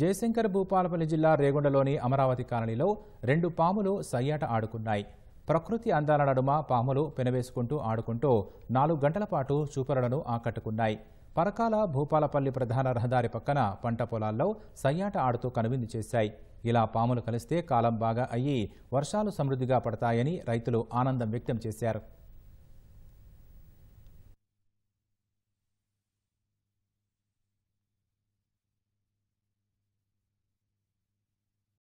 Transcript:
జయశంకర్ భూపాలపల్లి జిల్లా రేగొండలోని అమరావతి కాలనీలో రెండు పాములు సయ్యాట ఆడుకున్నాయి ప్రకృతి అందాల నడుమ పాములు పెనవేసుకుంటూ ఆడుకుంటూ నాలుగు గంటల పాటు చూపరులను ఆకట్టుకున్నాయి పరకాల భూపాలపల్లి ప్రధాన రహదారి పక్కన పంట పొలాల్లో సయ్యాట ఆడుతూ కనువిందు చేశాయి ఇలా పాములు కలిస్తే కాలం బాగా అయ్యి వర్షాలు సమృద్ధిగా పడతాయని రైతులు ఆనందం వ్యక్తం చేశారు